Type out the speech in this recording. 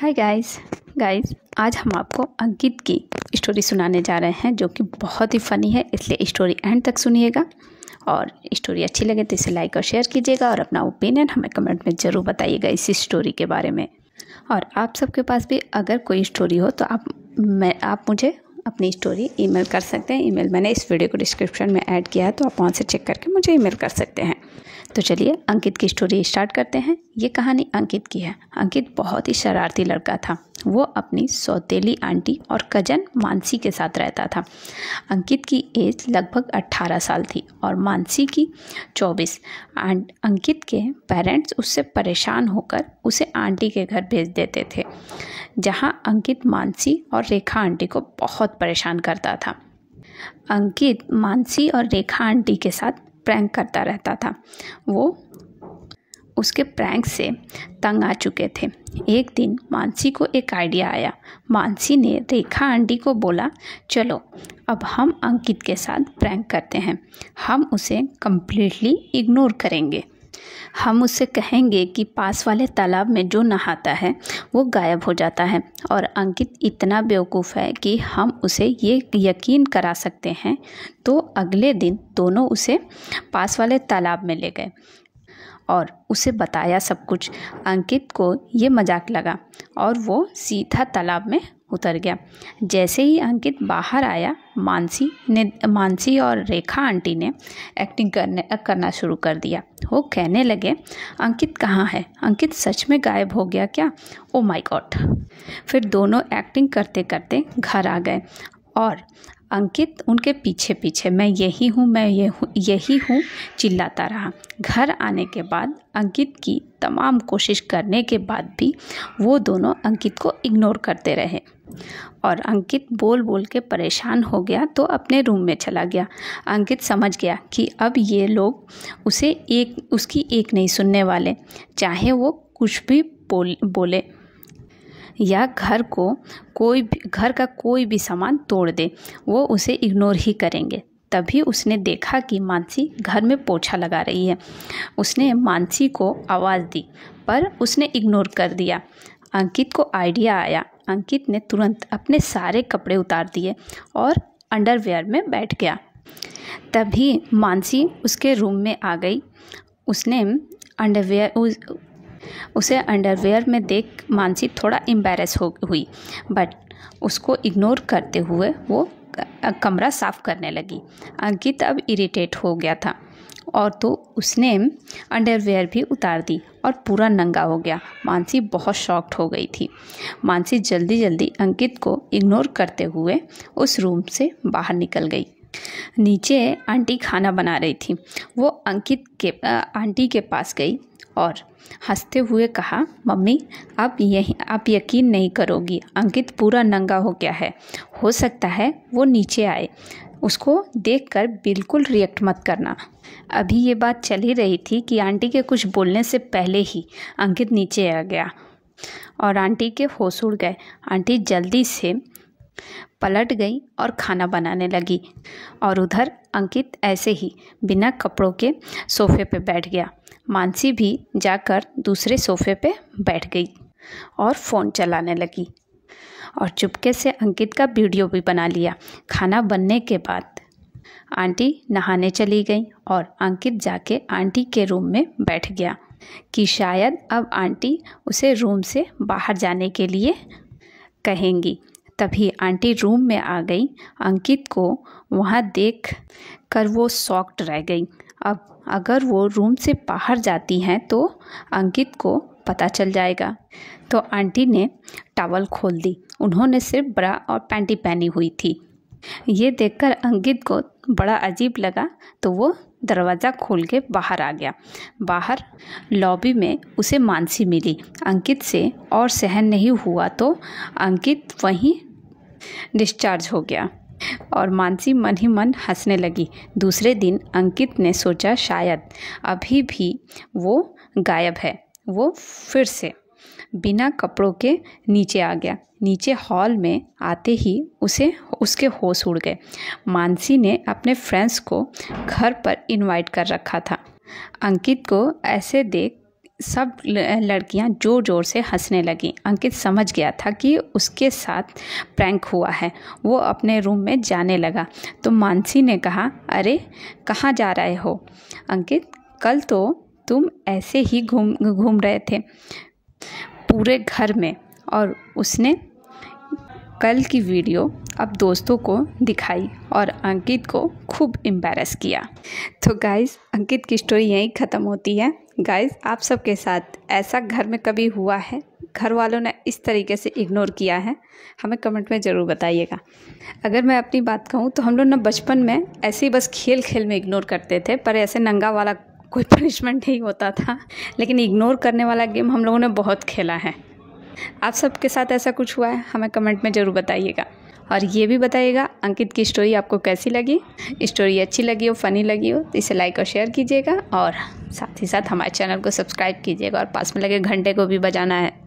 hi guys guys आज हम आपको अंकित की स्टोरी सुनाने जा रहे हैं जो कि बहुत ही फ़नी है इसलिए स्टोरी एंड तक सुनिएगा और स्टोरी अच्छी लगे तो इसे लाइक और शेयर कीजिएगा और अपना ओपिनियन हमें कमेंट में ज़रूर बताइएगा इस स्टोरी के बारे में और आप सबके पास भी अगर कोई स्टोरी हो तो आप मैं आप मुझे अपनी स्टोरी ईमेल कर सकते हैं ईमेल मैंने इस वीडियो को डिस्क्रिप्शन में ऐड किया है तो आप वहाँ से चेक करके मुझे ईमेल कर सकते हैं तो चलिए अंकित की स्टोरी स्टार्ट करते हैं ये कहानी अंकित की है अंकित बहुत ही शरारती लड़का था वो अपनी सौतेली आंटी और कजन मानसी के साथ रहता था अंकित की एज लगभग 18 साल थी और मानसी की 24 अंकित के पेरेंट्स उससे परेशान होकर उसे आंटी के घर भेज देते थे जहां अंकित मानसी और रेखा आंटी को बहुत परेशान करता था अंकित मानसी और रेखा आंटी के साथ प्रैंक करता रहता था वो उसके प्रैंक से तंग आ चुके थे एक दिन मानसी को एक आइडिया आया मानसी ने रेखा आंटी को बोला चलो अब हम अंकित के साथ प्रैंक करते हैं हम उसे कम्प्लीटली इग्नोर करेंगे हम उसे कहेंगे कि पास वाले तालाब में जो नहाता है वो गायब हो जाता है और अंकित इतना बेवकूफ़ है कि हम उसे ये यकीन करा सकते हैं तो अगले दिन दोनों उसे पास वाले तालाब में ले गए और उसे बताया सब कुछ अंकित को ये मजाक लगा और वो सीधा तालाब में उतर गया जैसे ही अंकित बाहर आया मानसी ने मानसी और रेखा आंटी ने एक्टिंग करने करना शुरू कर दिया वो कहने लगे अंकित कहाँ है अंकित सच में गायब हो गया क्या ओ माय गॉड फिर दोनों एक्टिंग करते करते घर आ गए और अंकित उनके पीछे पीछे मैं यही हूँ मैं ये हूँ यही हूँ चिल्लाता रहा घर आने के बाद अंकित की तमाम कोशिश करने के बाद भी वो दोनों अंकित को इग्नोर करते रहे और अंकित बोल बोल के परेशान हो गया तो अपने रूम में चला गया अंकित समझ गया कि अब ये लोग उसे एक उसकी एक नहीं सुनने वाले चाहे वो कुछ भी बोल बोले या घर को कोई भी घर का कोई भी सामान तोड़ दे वो उसे इग्नोर ही करेंगे तभी उसने देखा कि मानसी घर में पोछा लगा रही है उसने मानसी को आवाज़ दी पर उसने इग्नोर कर दिया अंकित को आइडिया आया अंकित ने तुरंत अपने सारे कपड़े उतार दिए और अंडरवेयर में बैठ गया तभी मानसी उसके रूम में आ गई उसने अंडरवेयर उसे अंडरवेयर में देख मानसी थोड़ा एम्बेरस हो हुई बट उसको इग्नोर करते हुए वो कमरा साफ करने लगी अंकित अब इरिटेट हो गया था और तो उसने अंडरवेयर भी उतार दी और पूरा नंगा हो गया मानसी बहुत शॉक्ड हो गई थी मानसी जल्दी जल्दी अंकित को इग्नोर करते हुए उस रूम से बाहर निकल गई नीचे आंटी खाना बना रही थी वो अंकित के आंटी के पास गई और हंसते हुए कहा मम्मी आप यही आप यकीन नहीं करोगी अंकित पूरा नंगा हो गया है हो सकता है वो नीचे आए उसको देखकर बिल्कुल रिएक्ट मत करना अभी ये बात चल ही रही थी कि आंटी के कुछ बोलने से पहले ही अंकित नीचे आ गया और आंटी के होश उड़ गए आंटी जल्दी से पलट गई और खाना बनाने लगी और उधर अंकित ऐसे ही बिना कपड़ों के सोफे पे बैठ गया मानसी भी जाकर दूसरे सोफे पे बैठ गई और फ़ोन चलाने लगी और चुपके से अंकित का वीडियो भी बना लिया खाना बनने के बाद आंटी नहाने चली गई और अंकित जाके आंटी के रूम में बैठ गया कि शायद अब आंटी उसे रूम से बाहर जाने के लिए कहेंगी तभी आंटी रूम में आ गई अंकित को वहाँ देख कर वो सॉक्ट रह गई अब अगर वो रूम से बाहर जाती हैं तो अंकित को पता चल जाएगा तो आंटी ने टावल खोल दी उन्होंने सिर्फ ब्रा और पैंटी पहनी हुई थी ये देखकर अंकित को बड़ा अजीब लगा तो वो दरवाज़ा खोल के बाहर आ गया बाहर लॉबी में उसे मानसी मिली अंकित से और सहन नहीं हुआ तो अंकित वहीं डिस्चार्ज हो गया और मानसी मन ही मन हंसने लगी दूसरे दिन अंकित ने सोचा शायद अभी भी वो गायब है वो फिर से बिना कपड़ों के नीचे आ गया नीचे हॉल में आते ही उसे उसके होश उड़ गए मानसी ने अपने फ्रेंड्स को घर पर इनवाइट कर रखा था अंकित को ऐसे देख सब लड़कियां ज़ोर ज़ोर से हंसने लगीं अंकित समझ गया था कि उसके साथ प्रैंक हुआ है वो अपने रूम में जाने लगा तो मानसी ने कहा अरे कहाँ जा रहे हो अंकित कल तो तुम ऐसे ही घूम घूम रहे थे पूरे घर में और उसने कल की वीडियो अब दोस्तों को दिखाई और अंकित को खूब एम्बेरस किया तो गाइस अंकित की स्टोरी यहीं ख़त्म होती है गाइस आप सबके साथ ऐसा घर में कभी हुआ है घर वालों ने इस तरीके से इग्नोर किया है हमें कमेंट में ज़रूर बताइएगा अगर मैं अपनी बात कहूँ तो हम लोग ना बचपन में ऐसे ही बस खेल खेल में इग्नोर करते थे पर ऐसे नंगा वाला कोई पनिशमेंट नहीं होता था लेकिन इग्नोर करने वाला गेम हम लोगों ने बहुत खेला है आप सबके साथ ऐसा कुछ हुआ है हमें कमेंट में ज़रूर बताइएगा और ये भी बताइएगा अंकित की स्टोरी आपको कैसी लगी स्टोरी अच्छी लगी हो फनी लगी हो तो इसे लाइक और शेयर कीजिएगा और साथ ही साथ हमारे चैनल को सब्सक्राइब कीजिएगा और पास में लगे घंटे को भी बजाना है